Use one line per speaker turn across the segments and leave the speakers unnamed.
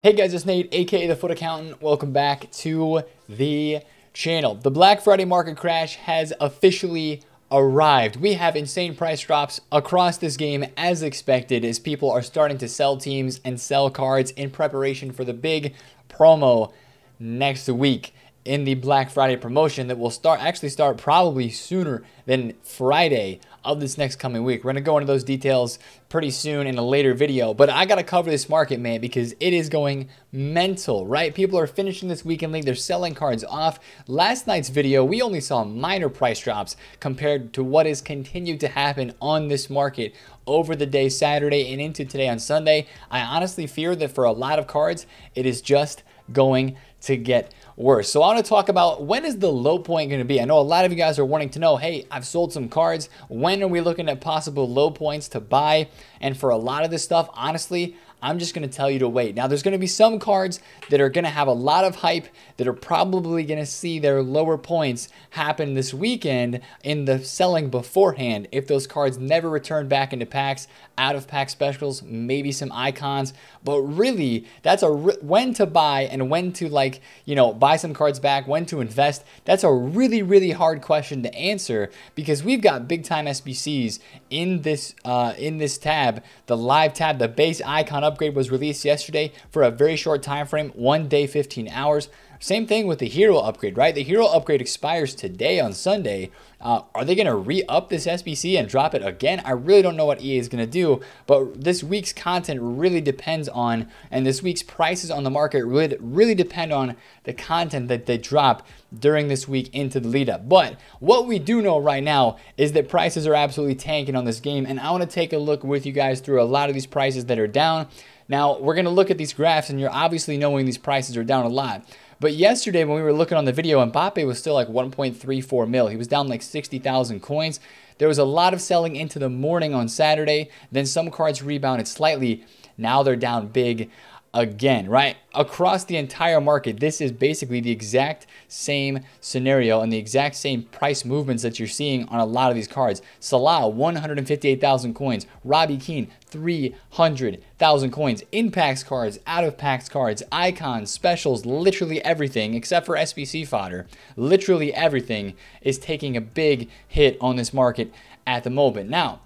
Hey guys, it's Nate, aka The Foot Accountant. Welcome back to the channel. The Black Friday market crash has officially arrived. We have insane price drops across this game as expected as people are starting to sell teams and sell cards in preparation for the big promo next week in the Black Friday promotion that will start actually start probably sooner than Friday of this next coming week. We're going to go into those details pretty soon in a later video, but I got to cover this market, man, because it is going mental, right? People are finishing this weekend league. They're selling cards off. Last night's video, we only saw minor price drops compared to what has continued to happen on this market over the day Saturday and into today on Sunday. I honestly fear that for a lot of cards, it is just going to get worse. So I want to talk about when is the low point going to be? I know a lot of you guys are wanting to know, hey, I've sold some cards. When are we looking at possible low points to buy? And for a lot of this stuff, honestly, I'm just going to tell you to wait. Now, there's going to be some cards that are going to have a lot of hype that are probably going to see their lower points happen this weekend in the selling beforehand. If those cards never return back into packs, out of pack specials, maybe some icons, but really, that's a re when to buy and when to like, you know, buy some cards back, when to invest. That's a really, really hard question to answer because we've got big time SBCs in this uh, in this tab, the live tab, the base icon upgrade was released yesterday for a very short time frame, one day, 15 hours. Same thing with the hero upgrade, right? The hero upgrade expires today on Sunday. Uh, are they going to re up this SBC and drop it again? I really don't know what EA is going to do, but this week's content really depends on, and this week's prices on the market really, really depend on the content that they drop during this week into the lead up. But what we do know right now is that prices are absolutely tanking on this game, and I want to take a look with you guys through a lot of these prices that are down. Now, we're going to look at these graphs, and you're obviously knowing these prices are down a lot. But yesterday when we were looking on the video, Mbappe was still like 1.34 mil. He was down like 60,000 coins. There was a lot of selling into the morning on Saturday. Then some cards rebounded slightly. Now they're down big again, right? Across the entire market, this is basically the exact same scenario and the exact same price movements that you're seeing on a lot of these cards. Salah, 158,000 coins. Robbie Keane, 300,000 coins. In packs cards, out of packs cards, icons, specials, literally everything except for SBC fodder. Literally everything is taking a big hit on this market at the moment. Now,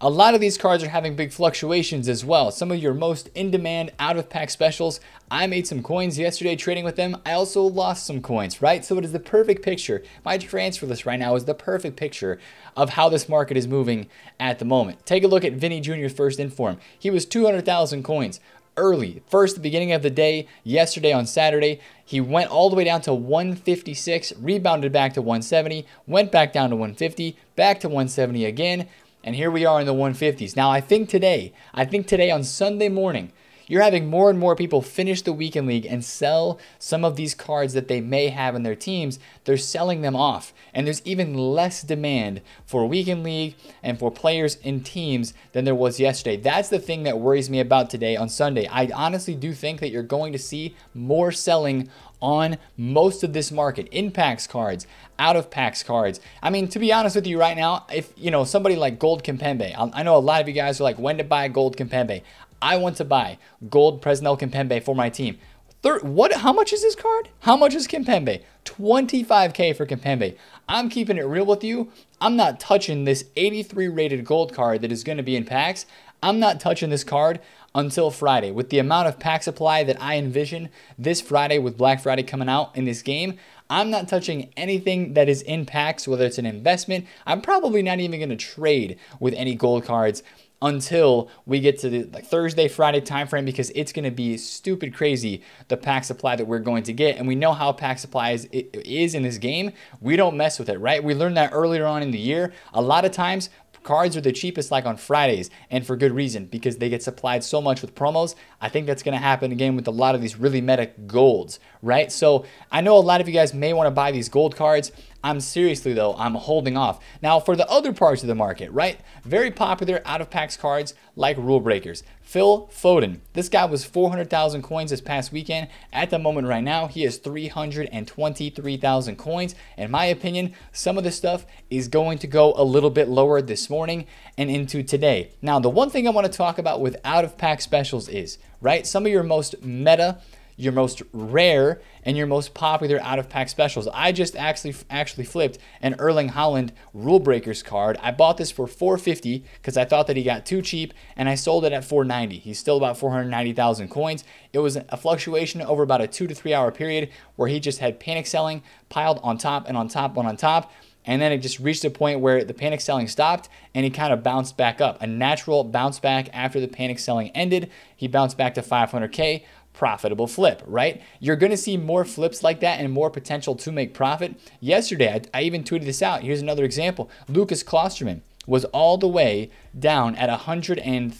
a lot of these cards are having big fluctuations as well. Some of your most in-demand out-of-pack specials. I made some coins yesterday trading with them. I also lost some coins, right? So it is the perfect picture. My transfer list right now is the perfect picture of how this market is moving at the moment. Take a look at Vinny Jr.'s first inform. He was 200,000 coins early. First, the beginning of the day, yesterday on Saturday, he went all the way down to 156, rebounded back to 170, went back down to 150, back to 170 again, and here we are in the 150s. Now, I think today, I think today on Sunday morning, you're having more and more people finish the weekend league and sell some of these cards that they may have in their teams. They're selling them off. And there's even less demand for weekend league and for players in teams than there was yesterday. That's the thing that worries me about today on Sunday. I honestly do think that you're going to see more selling on most of this market in packs cards, out of packs cards. I mean, to be honest with you right now, if you know somebody like Gold Kempembe, I, I know a lot of you guys are like, when to buy Gold Kempembe. I want to buy gold Presnel Kimpembe for my team. Third, what? How much is this card? How much is Kimpembe? 25k for Kimpembe. I'm keeping it real with you. I'm not touching this 83 rated gold card that is going to be in packs. I'm not touching this card until Friday. With the amount of pack supply that I envision this Friday with Black Friday coming out in this game, I'm not touching anything that is in packs, whether it's an investment. I'm probably not even going to trade with any gold cards until we get to the like Thursday, Friday timeframe because it's going to be stupid crazy the pack supply that we're going to get. And we know how pack supply is, is in this game. We don't mess with it, right? We learned that earlier on in the year. A lot of times cards are the cheapest like on Fridays and for good reason because they get supplied so much with promos. I think that's going to happen again with a lot of these really meta golds, right? So I know a lot of you guys may want to buy these gold cards. I'm seriously though, I'm holding off. Now for the other parts of the market, right? Very popular out of packs cards like Rule Breakers. Phil Foden, this guy was 400,000 coins this past weekend. At the moment right now, he has 323,000 coins. In my opinion, some of this stuff is going to go a little bit lower this morning and into today. Now, the one thing I wanna talk about with out of pack specials is, right, some of your most meta your most rare, and your most popular out of pack specials. I just actually actually flipped an Erling Holland Rule Breakers card. I bought this for 450 because I thought that he got too cheap, and I sold it at 490. He's still about 490,000 coins. It was a fluctuation over about a two to three hour period where he just had panic selling piled on top and on top and on top. And then it just reached a point where the panic selling stopped and he kind of bounced back up. A natural bounce back after the panic selling ended. He bounced back to 500K, profitable flip, right? You're gonna see more flips like that and more potential to make profit. Yesterday, I, I even tweeted this out. Here's another example Lucas Klosterman was all the way down at 139,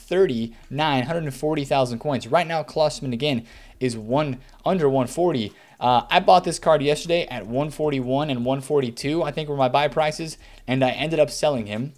140,000 coins. Right now, Klosterman again is one under 140. Uh, I bought this card yesterday at 141 and 142, I think were my buy prices, and I ended up selling him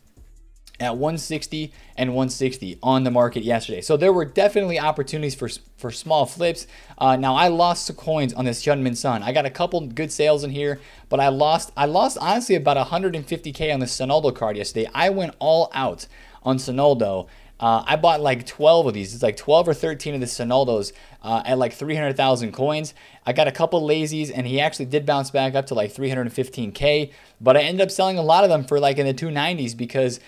at 160 and 160 on the market yesterday. So there were definitely opportunities for for small flips. Uh, now I lost some coins on this Hyunmin Sun. I got a couple good sales in here, but I lost I lost honestly about 150k on the Sonaldo card yesterday. I went all out on Sonaldo. Uh, I bought like 12 of these. It's like 12 or 13 of the Sonaldos uh, at like 300,000 coins. I got a couple lazies, and he actually did bounce back up to like 315K. But I ended up selling a lot of them for like in the 290s because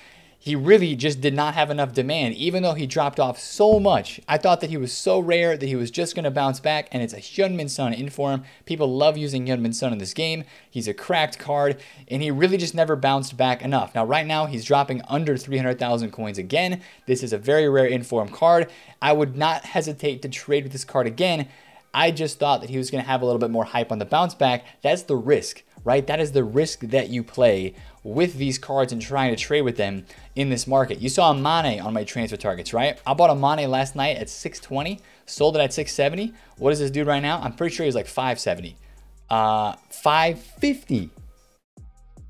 he really just did not have enough demand, even though he dropped off so much. I thought that he was so rare that he was just going to bounce back, and it's a Hyunmin Sun in for People love using Hyunmin Sun in this game. He's a cracked card, and he really just never bounced back enough. Now, right now, he's dropping under 300,000 coins again. This is a very rare inform card. I would not hesitate to trade with this card again. I just thought that he was going to have a little bit more hype on the bounce back. That's the risk, right? That is the risk that you play with these cards and trying to trade with them in this market. You saw a Mane on my transfer targets, right? I bought a Mane last night at 620, sold it at 670. What is this dude right now? I'm pretty sure he's like 570. Uh, 550.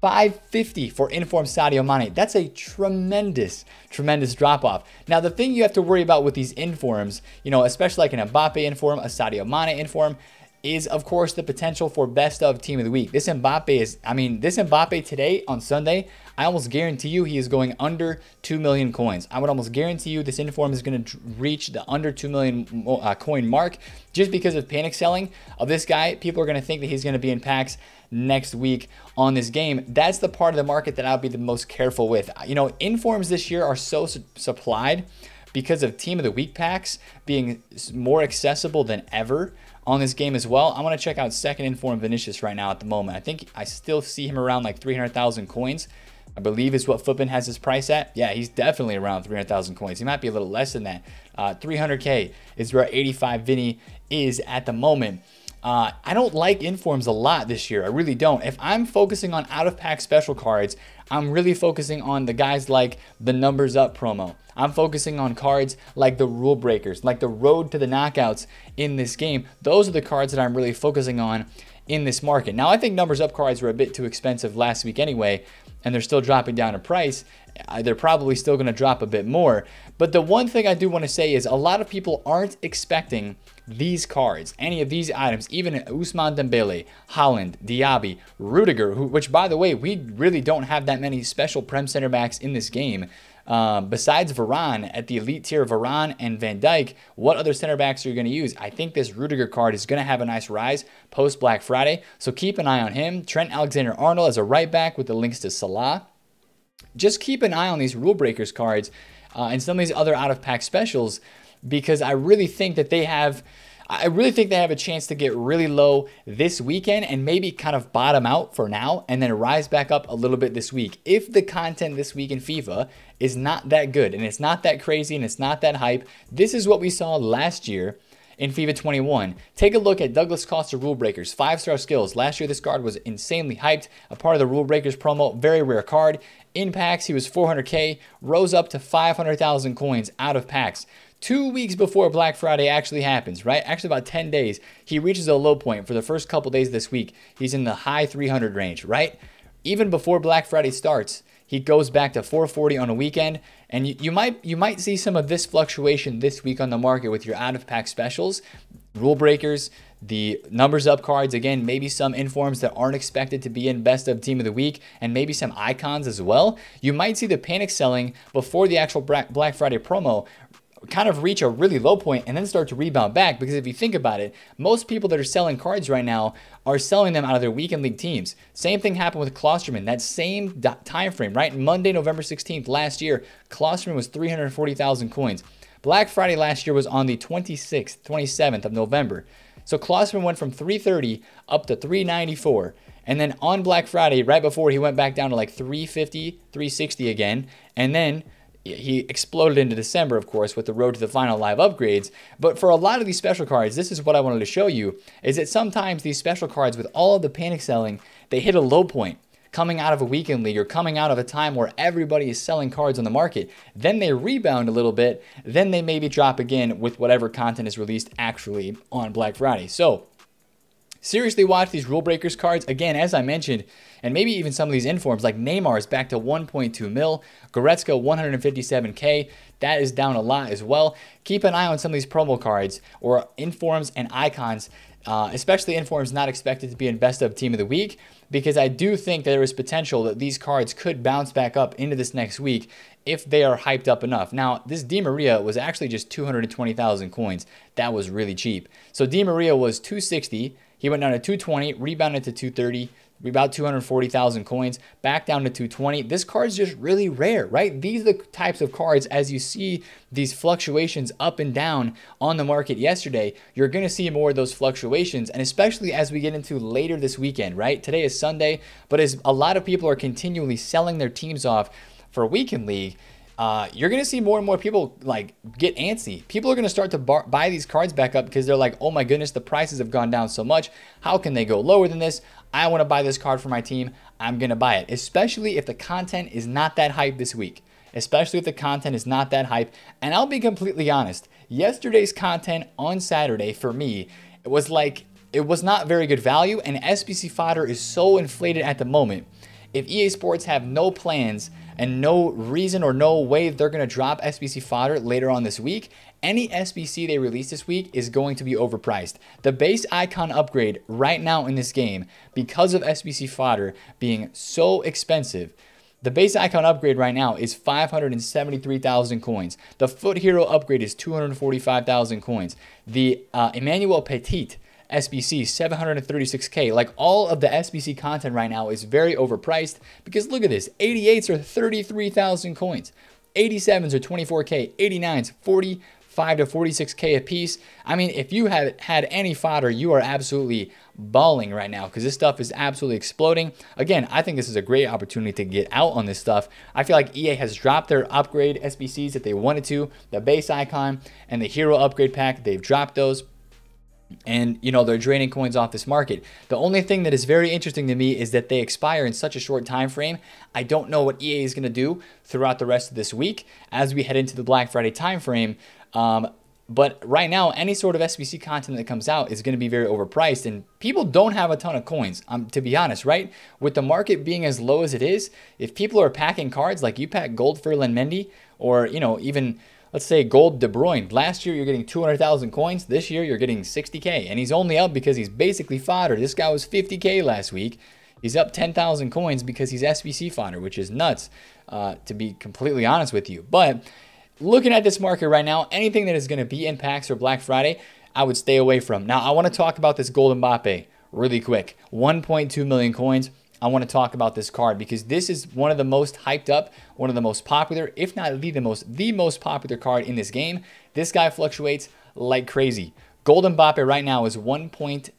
550 for informed Sadio Mane. That's a tremendous, tremendous drop off. Now, the thing you have to worry about with these informs, you know, especially like an Mbappe inform, a Sadio Mane inform, is, of course, the potential for best of team of the week. This Mbappe is, I mean, this Mbappe today on Sunday, I almost guarantee you he is going under 2 million coins. I would almost guarantee you this inform is going to reach the under 2 million uh, coin mark just because of panic selling of this guy. People are going to think that he's going to be in packs next week on this game. That's the part of the market that I'll be the most careful with. You know, informs this year are so su supplied because of team of the week packs being more accessible than ever on this game as well. I want to check out second in form Vinicius right now at the moment. I think I still see him around like 300,000 coins. I believe is what Footman has his price at. Yeah, he's definitely around 300,000 coins. He might be a little less than that. Uh, 300K is where 85 Vinny is at the moment. Uh, I don't like informs a lot this year. I really don't. If I'm focusing on out of pack special cards, I'm really focusing on the guys like the numbers up promo. I'm focusing on cards like the rule breakers, like the road to the knockouts in this game. Those are the cards that I'm really focusing on in this market. Now, I think numbers up cards were a bit too expensive last week anyway, and they're still dropping down in price. Uh, they're probably still going to drop a bit more. But the one thing I do want to say is a lot of people aren't expecting these cards, any of these items, even Usman Dembele, Holland, Diaby, Rudiger, who, which by the way, we really don't have that many special Prem center backs in this game. Uh, besides Varane at the elite tier, Varane and Van Dyke, what other center backs are you going to use? I think this Rudiger card is going to have a nice rise post Black Friday, so keep an eye on him. Trent Alexander Arnold as a right back with the links to Salah. Just keep an eye on these rule breakers cards uh, and some of these other out of pack specials because I really think that they have. I really think they have a chance to get really low this weekend and maybe kind of bottom out for now and then rise back up a little bit this week. If the content this week in FIFA is not that good and it's not that crazy and it's not that hype, this is what we saw last year in FIFA 21. Take a look at Douglas Costa Rule Breakers, five star skills. Last year, this card was insanely hyped, a part of the Rule Breakers promo, very rare card. In packs, he was 400K, rose up to 500,000 coins out of packs two weeks before Black Friday actually happens, right? Actually, about 10 days, he reaches a low point for the first couple days this week. He's in the high 300 range, right? Even before Black Friday starts, he goes back to 440 on a weekend and you, you might you might see some of this fluctuation this week on the market with your out of pack specials rule breakers the numbers up cards again maybe some informs that aren't expected to be in best of team of the week and maybe some icons as well you might see the panic selling before the actual black friday promo kind of reach a really low point and then start to rebound back. Because if you think about it, most people that are selling cards right now are selling them out of their weekend league teams. Same thing happened with Klosterman. That same time frame, right? Monday, November 16th last year, Klosterman was 340,000 coins. Black Friday last year was on the 26th, 27th of November. So Klosterman went from 330 up to 394. And then on Black Friday, right before he went back down to like 350, 360 again. And then he exploded into December, of course, with the Road to the Final live upgrades. But for a lot of these special cards, this is what I wanted to show you, is that sometimes these special cards with all of the panic selling, they hit a low point coming out of a weekend league or coming out of a time where everybody is selling cards on the market. Then they rebound a little bit. Then they maybe drop again with whatever content is released actually on Black Friday. So Seriously watch these rule breakers cards. Again, as I mentioned, and maybe even some of these informs, like Neymar is back to 1.2 mil, Goretzka 157K. That is down a lot as well. Keep an eye on some of these promo cards or informs and icons uh, especially informs not expected to be in best of team of the week because I do think there is potential that these cards could bounce back up into this next week if they are hyped up enough. Now, this Di Maria was actually just 220,000 coins. That was really cheap. So Di Maria was 260, he went down to 220, rebounded to 230, about 240,000 coins, back down to 220. This card's just really rare, right? These are the types of cards as you see these fluctuations up and down on the market yesterday, you're going to see more of those fluctuations. And especially as we get into later this weekend, right? Today is Sunday, but as a lot of people are continually selling their teams off for weekend league, uh, you're going to see more and more people like get antsy. People are going to start to bar- buy these cards back up because they're like, oh my goodness, the prices have gone down so much. How can they go lower than this? I want to buy this card for my team. I'm going to buy it, especially if the content is not that hype this week. Especially if the content is not that hype. And I'll be completely honest, yesterday's content on Saturday for me, it was like, it was not very good value, and SBC fodder is so inflated at the moment. If EA Sports have no plans and no reason or no way they're going to drop SBC fodder later on this week. Any SBC they release this week is going to be overpriced. The base icon upgrade right now in this game, because of SBC fodder being so expensive, the base icon upgrade right now is 573,000 coins. The foot hero upgrade is 245,000 coins. The uh, Emmanuel Petit SBC 736K. Like all of the SBC content right now is very overpriced because look at this 88s are 33,000 coins, 87s are 24K, 89s, 45 to 46k a piece. I mean, if you have had any fodder, you are absolutely balling right now because this stuff is absolutely exploding. Again, I think this is a great opportunity to get out on this stuff. I feel like EA has dropped their upgrade SBCs if they wanted to, the base icon and the hero upgrade pack, they've dropped those and you know they're draining coins off this market the only thing that is very interesting to me is that they expire in such a short time frame i don't know what ea is going to do throughout the rest of this week as we head into the black friday time frame um, but right now any sort of sbc content that comes out is going to be very overpriced and people don't have a ton of coins um, to be honest right with the market being as low as it is if people are packing cards like you pack gold for Mendy, or you know even let's say Gold De Bruyne. Last year, you're getting 200,000 coins. This year, you're getting 60K. And he's only up because he's basically fodder. This guy was 50K last week. He's up 10,000 coins because he's SBC fodder, which is nuts, uh, to be completely honest with you. But looking at this market right now, anything that is going to be in packs or Black Friday, I would stay away from. Now, I want to talk about this Golden Mbappe really quick. 1.2 million coins. I want to talk about this card because this is one of the most hyped up, one of the most popular, if not the, the most, the most popular card in this game. This guy fluctuates like crazy. Golden Mbappe right now is 1.22,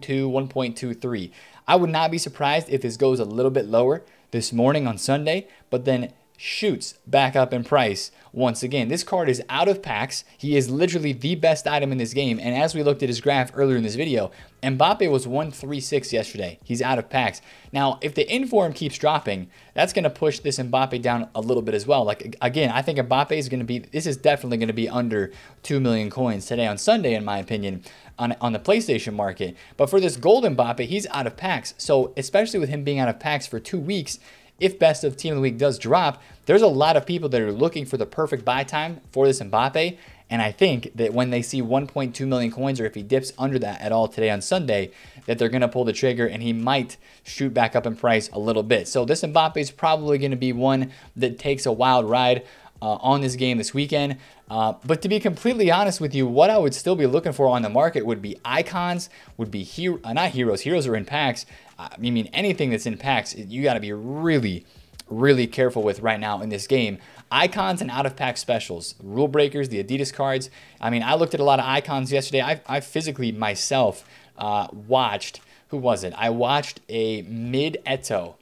1.23. I would not be surprised if this goes a little bit lower this morning on Sunday, but then shoots back up in price once again. This card is out of packs. He is literally the best item in this game. And as we looked at his graph earlier in this video, Mbappe was 136 yesterday. He's out of packs. Now, if the inform keeps dropping, that's going to push this Mbappe down a little bit as well. Like, again, I think Mbappe is going to be, this is definitely going to be under 2 million coins today on Sunday, in my opinion, on, on the PlayStation market. But for this golden Mbappe, he's out of packs. So especially with him being out of packs for two weeks, if best of team of the week does drop, there's a lot of people that are looking for the perfect buy time for this Mbappe. And I think that when they see 1.2 million coins, or if he dips under that at all today on Sunday, that they're going to pull the trigger and he might shoot back up in price a little bit. So this Mbappe is probably going to be one that takes a wild ride uh, on this game this weekend. Uh, but to be completely honest with you, what I would still be looking for on the market would be icons, would be hero, uh, not heroes. Heroes are in packs. Uh, I mean, anything that's in packs, you got to be really, really careful with right now in this game. Icons and out of pack specials, rule breakers, the Adidas cards. I mean, I looked at a lot of icons yesterday. I, I physically myself uh, watched. Who was it? I watched a mid Eto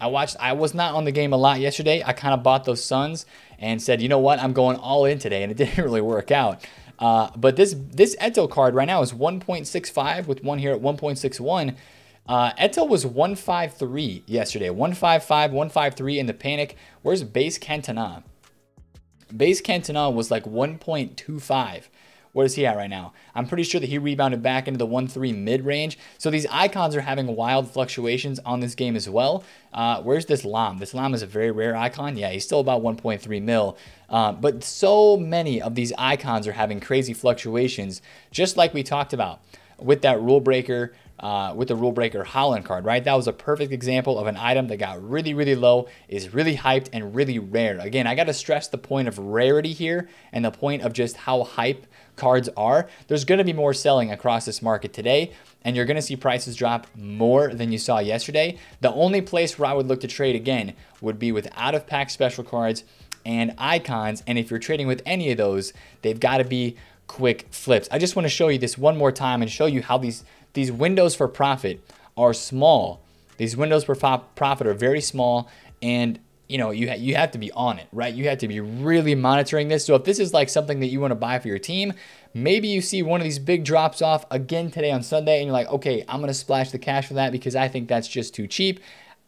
I watched, I was not on the game a lot yesterday. I kind of bought those Suns and said, you know what, I'm going all in today, and it didn't really work out. Uh, but this this Etel card right now is 1.65 with one here at 1.61. Uh, Etel was 153 yesterday, 155, 153 in the panic. Where's base Cantona? Base Cantona was like 1.25 where is he at right now? I'm pretty sure that he rebounded back into the 1-3 mid-range. So these icons are having wild fluctuations on this game as well. Uh, where's this Lam? This Lam is a very rare icon. Yeah, he's still about 1.3 mil. Uh, but so many of these icons are having crazy fluctuations, just like we talked about with that rule breaker uh, with the rule breaker Holland card, right? That was a perfect example of an item that got really, really low, is really hyped and really rare. Again, I got to stress the point of rarity here and the point of just how hype cards are. There's going to be more selling across this market today, and you're going to see prices drop more than you saw yesterday. The only place where I would look to trade again would be with out of pack special cards and icons. And if you're trading with any of those, they've got to be quick flips. I just wanna show you this one more time and show you how these, these windows for profit are small. These windows for profit are very small and you know, you, ha you have to be on it, right? You have to be really monitoring this. So if this is like something that you want to buy for your team, maybe you see one of these big drops off again today on Sunday and you're like, okay, I'm going to splash the cash for that because I think that's just too cheap.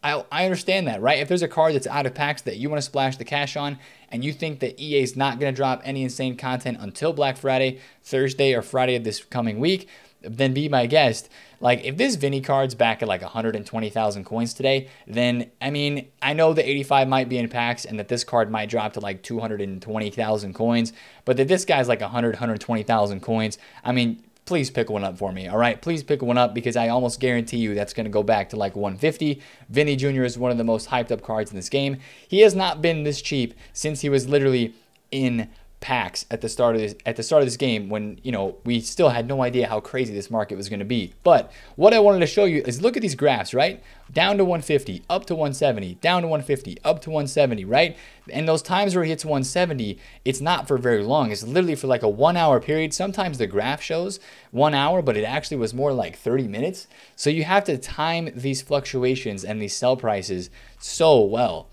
I, I understand that, right? If there's a card that's out of packs that you want to splash the cash on, and you think that EA is not going to drop any insane content until Black Friday, Thursday, or Friday of this coming week, then be my guest. Like if this Vinny card's back at like 120,000 coins today, then I mean, I know the 85 might be in packs and that this card might drop to like 220,000 coins, but that this guy's like 100, 120,000 coins. I mean, please pick one up for me. All right, please pick one up because I almost guarantee you that's going to go back to like 150. Vinny Jr. is one of the most hyped up cards in this game. He has not been this cheap since he was literally in packs at the start of this at the start of this game when you know we still had no idea how crazy this market was going to be but what i wanted to show you is look at these graphs right down to 150 up to 170 down to 150 up to 170 right and those times where it hits 170 it's not for very long it's literally for like a one hour period sometimes the graph shows one hour but it actually was more like 30 minutes so you have to time these fluctuations and these sell prices so well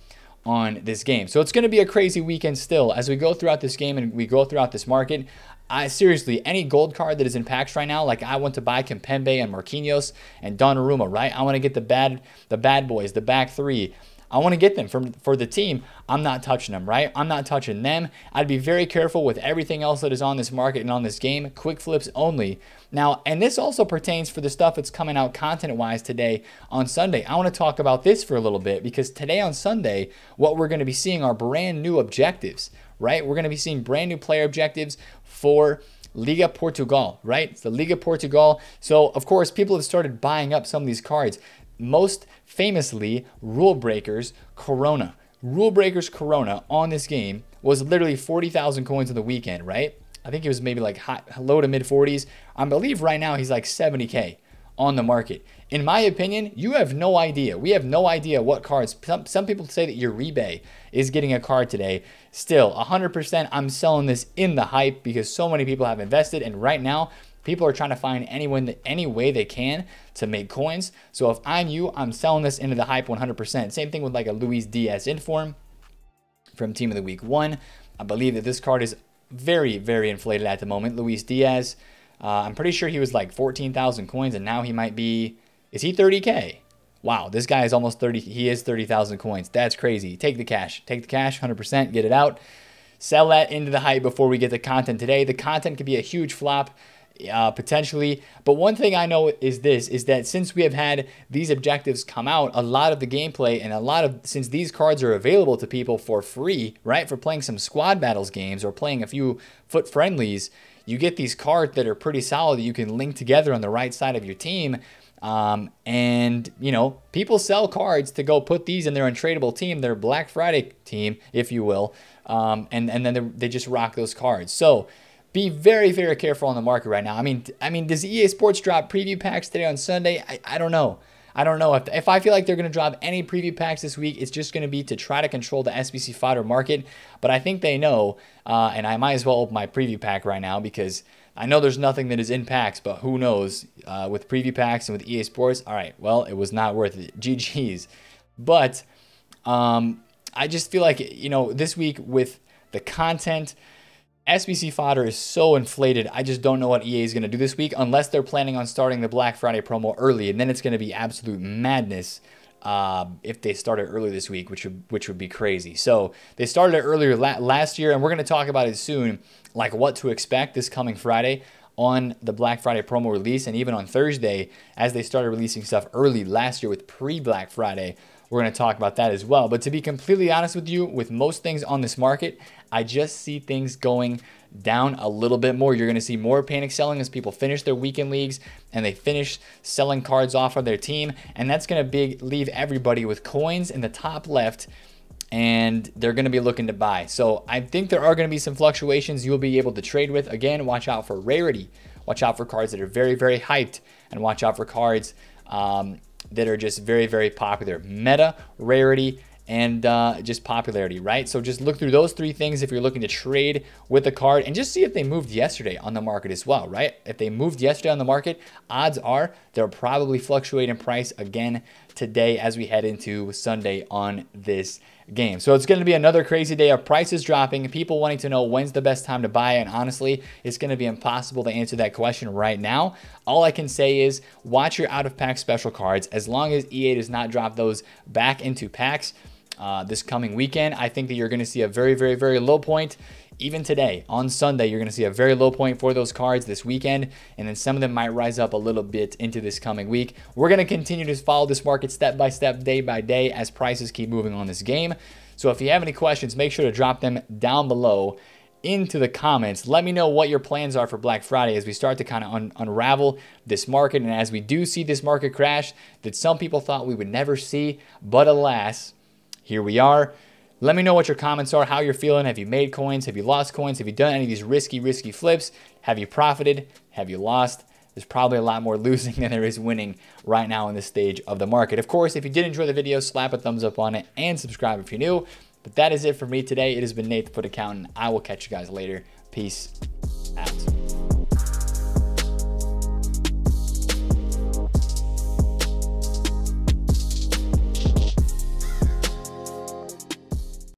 on this game. So it's going to be a crazy weekend still as we go throughout this game and we go throughout this market. I seriously, any gold card that is in packs right now, like I want to buy Kempembe and Marquinhos and Donnarumma, right? I want to get the bad the bad boys, the back three, I want to get them for for the team. I'm not touching them, right? I'm not touching them. I'd be very careful with everything else that is on this market and on this game. Quick flips only. Now, and this also pertains for the stuff that's coming out content-wise today on Sunday. I want to talk about this for a little bit because today on Sunday, what we're going to be seeing are brand new objectives, right? We're going to be seeing brand new player objectives for Liga Portugal, right? It's the Liga Portugal. So, of course, people have started buying up some of these cards most famously Rule Breakers Corona. Rule Breakers Corona on this game was literally 40,000 coins in the weekend, right? I think it was maybe like high, low to mid 40s. I believe right now he's like 70K on the market. In my opinion, you have no idea. We have no idea what cards. Some, some people say that your rebay is getting a card today. Still, 100%, I'm selling this in the hype because so many people have invested. And right now, People are trying to find anyone, any way they can to make coins. So if I'm you, I'm selling this into the hype 100%. Same thing with like a Luis Diaz inform from Team of the Week One. I believe that this card is very, very inflated at the moment. Luis Diaz, uh, I'm pretty sure he was like 14,000 coins, and now he might be. Is he 30K? Wow, this guy is almost 30. He is 30,000 coins. That's crazy. Take the cash. Take the cash, 100%, get it out. Sell that into the hype before we get the content today. The content could be a huge flop uh, potentially. But one thing I know is this, is that since we have had these objectives come out, a lot of the gameplay and a lot of, since these cards are available to people for free, right, for playing some squad battles games or playing a few foot friendlies, you get these cards that are pretty solid that you can link together on the right side of your team. Um, and, you know, people sell cards to go put these in their untradeable team, their Black Friday team, if you will. Um, and, and then they just rock those cards. So, be very, very careful on the market right now. I mean, I mean, does EA Sports drop preview packs today on Sunday? I, I don't know. I don't know if, if I feel like they're going to drop any preview packs this week, it's just going to be to try to control the SBC fodder market. But I think they know, uh, and I might as well open my preview pack right now because I know there's nothing that is in packs, but who knows uh, with preview packs and with EA Sports? All right, well, it was not worth it. GG's. But um, I just feel like, you know, this week with the content, SBC fodder is so inflated. I just don't know what EA is going to do this week unless they're planning on starting the Black Friday promo early, and then it's going to be absolute madness. Uh, if they started earlier this week, which would, which would be crazy. So they started it earlier la last year, and we're going to talk about it soon, like what to expect this coming Friday on the Black Friday promo release, and even on Thursday as they started releasing stuff early last year with pre Black Friday. We're going to talk about that as well. But to be completely honest with you, with most things on this market, I just see things going down a little bit more. You're going to see more panic selling as people finish their weekend leagues and they finish selling cards off of their team. And that's going to be, leave everybody with coins in the top left and they're going to be looking to buy. So I think there are going to be some fluctuations you'll be able to trade with. Again, watch out for rarity. Watch out for cards that are very, very hyped and watch out for cards um, that are just very, very popular. Meta, rarity, and uh, just popularity, right? So just look through those three things if you're looking to trade with a card and just see if they moved yesterday on the market as well, right? If they moved yesterday on the market, odds are they'll probably fluctuate in price again today as we head into Sunday on this game. So it's going to be another crazy day of prices dropping, people wanting to know when's the best time to buy. And honestly, it's going to be impossible to answer that question right now. All I can say is watch your out of pack special cards. As long as EA does not drop those back into packs, uh, this coming weekend. I think that you're going to see a very, very, very low point even today on Sunday, you're going to see a very low point for those cards this weekend, and then some of them might rise up a little bit into this coming week. We're going to continue to follow this market step by step, day by day, as prices keep moving on this game. So if you have any questions, make sure to drop them down below into the comments. Let me know what your plans are for Black Friday as we start to kind of un unravel this market. And as we do see this market crash that some people thought we would never see, but alas, here we are. Let me know what your comments are, how you're feeling. Have you made coins? Have you lost coins? Have you done any of these risky, risky flips? Have you profited? Have you lost? There's probably a lot more losing than there is winning right now in this stage of the market. Of course, if you did enjoy the video, slap a thumbs up on it and subscribe if you're new. But that is it for me today. It has been Nate the Foot Accountant. I will catch you guys later. Peace out.